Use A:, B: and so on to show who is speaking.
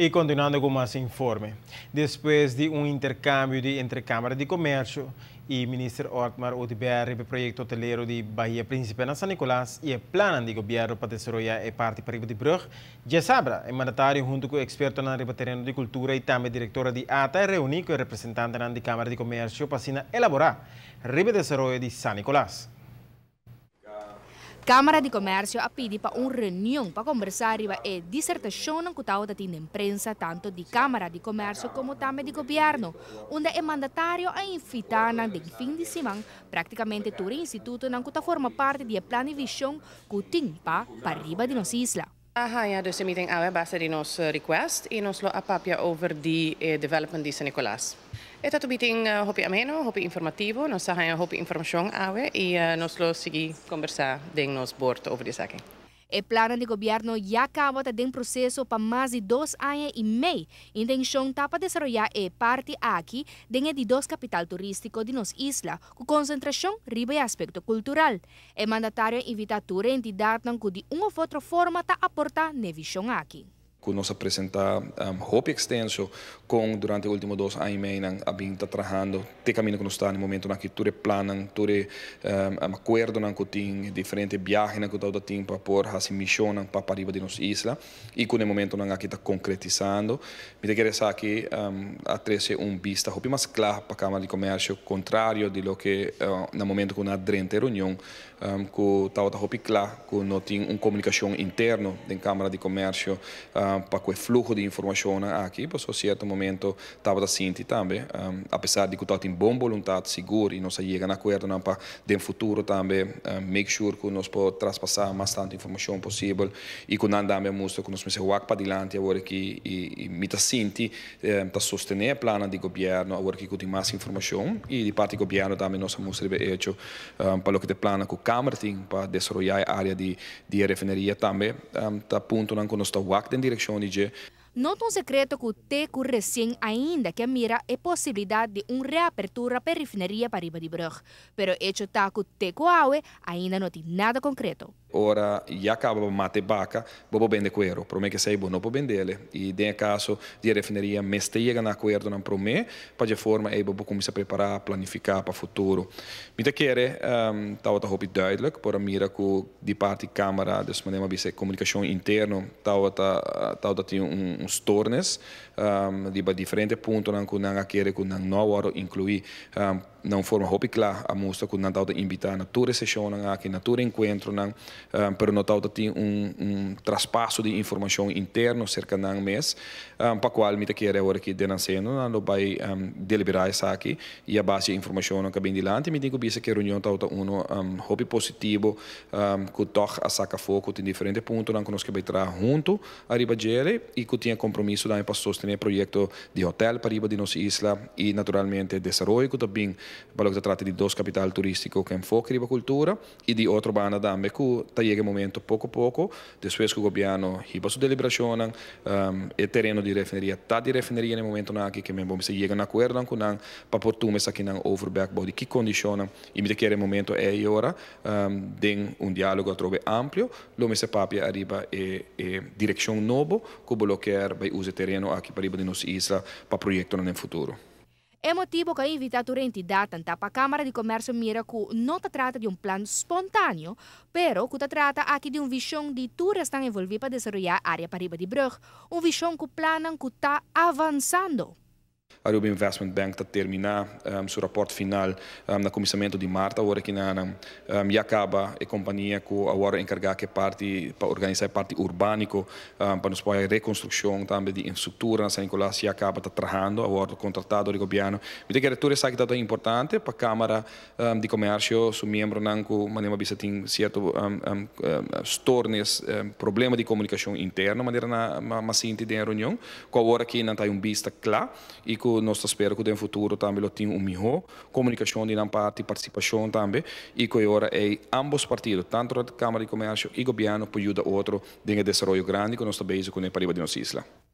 A: E continuando com mais informe, depois de um intercâmbio de, entre Câmara de Comércio e ministro Otmar Utberg para o projeto hoteleiro de Bahia Príncipe na São Nicolás e o é plano de governo para desenvolver a parte para de Brug, já sabra, o mandatário junto com o experto na terreno de cultura e também diretora de ATA, reuniu com o representante da Câmara de Comércio para elaborar o desenvolvimento de São Nicolás.
B: Câmara di Comércio ha pedito para riunione per conversare e sobre a dissertação que imprensa, tanto de Câmara di Comércio come também de governo, dove o mandatario a invitar na de fim de semana praticamente tutto o instituto na forma parte di planificação que tem para arriba de nossa isla.
A: Hanja, dus een meeting aan, baseer in ons e in ons lo apapia over die eh, development die Sint-Nicolaas. É uma meeting uh, eh, hobby ameno, informativo. Nós temos hobby informação aue e uh, nós lo segui conversar com nosso board sobre isso aqui.
B: O plano de governo já acaba de um processo para mais de dois anos e meio. A intenção está para desenvolver a parte aqui dentro de dois capital turístico de nossa isla, com concentração riba e aspecto cultural. O mandatário invita a entidade que de uma ou outra forma está aportar na visão aqui
A: que nos apresenta um, roupa extenso com durante os últimos dois anos e meio a gente está trabalhando te caminho que nós está no momento na que tudo planan tudo um, um acordo na que tem diferentes viagens que está tem para por as missões para para para de nossa isla e que no momento na está concretizando me quero dizer que um, a um vista roupa mais clara para a Câmara de Comércio contrário de lo que uh, no momento que na durante reunião um, que está outra roupa claro, que não tem uma comunicação interna da Câmara de Comércio um, um, para o fluxo de informação aqui, para o certo momento estava sentindo também, um, eh, apesar de que eu tenho boa vontade, seguro, e nós chegamos a acordo para, no futuro também, um, eh, make sure que nós podemos traspassar mais tanta informação possível e que nós a mostra que nós precisamos para adiante agora que e, e me senti para sostener o plano de governo agora que tem mais informação e de parte do governo também nós mostra feito um, eh, para o que é plano com a Câmara para desenvolver a área de, de refinaria também, um, tá ponto não que nós estamos dentro شان
B: Não tão secreto que o teco recém ainda que mira a é possibilidade de uma reapertura para a refinaria Pariba de Brug. Pero hecho está que o teco aue ainda não tem nada concreto.
A: Ora, já acaba de matar vaca, vou vender cuero. Promete que sei, não vou vender lo E, de caso, de refinaria, me chega na acordo, não promete, para de forma, eu vou começar a preparar, planificar para o futuro. Me te quer, está um, hoop por para mira que de parte câmara, maneira mas, comunicação interna, está um stornes, um, ähm, die bij con una kunnen con kunnen nauwer incluï. Um, ähm, não forma hobby claro a mostra que não está invitar na tua sessão aqui na tua encontro não um, eh, pero não está tem um, um traspasso de informação interno cerca de um mês eh, um, para qual me te quer agora que denunciando não vai um, ehm, deliberar isso aqui e a base de informação que vem de lá me digo que a reunião está um, um hobby positivo um, ehm, que toca a saca foco tem diferentes pontos não que nós que vai trazer junto arriba dele e que tinha compromisso também para sostener projeto de hotel para riba de nossa isla e naturalmente desenvolvimento também bilo zatrati do kapital turístico que enfoque riba cultura e di otro banda dame ku ta llega momento poco poco después ku gobiano hiba su deliberación um, ehm, e terreno di refineria ta di refineria nel momento na che me bom se llega un accordo con nan pa por tu me sa che nan overback body ki condiziona e mi chiede momento è ora um, den un dialogo trove ampio lo me se papia arriba e, e direzione novo ku bloquear bei use terreno aqui para riba di nos isla pa proyecto nel futuro
B: É motivo que a invitatura entidade tanto a Câmara de Comércio mira que não se trata de um plano espontâneo, pero que se trata aqui de um visão de tudo estão envolvido para desenvolver a área para riba de Brug, um visão que planam que está avançando
A: a Ruby Investment Bank está terminar um, seu reporte final um, no começamento de março, agora que não, um, e acaba a companhia com agora encargar que é parte, para organizar a parte urbânica, um, para nos pôr a reconstrução também de infraestrutura na São Nicolás, e acaba está trabajando, agora contratado do governo. Me tem que retornar essa que está tão importante para a Câmara um, de Comércio, seu membro não, que maneira bisa tem certo um, tornes problema de comunicação interna, maneira na, na, na, na, na, na, reunião, com agora que não está um vista claro e com que nós esperamos que no futuro também tenha um melhor comunicação de parte, participação também, e que agora é ambos partidos, tanto a Câmara de Comércio e o governo, para ajudar o outro em um desenvolvimento grande que nós estamos com o país de nossa isla.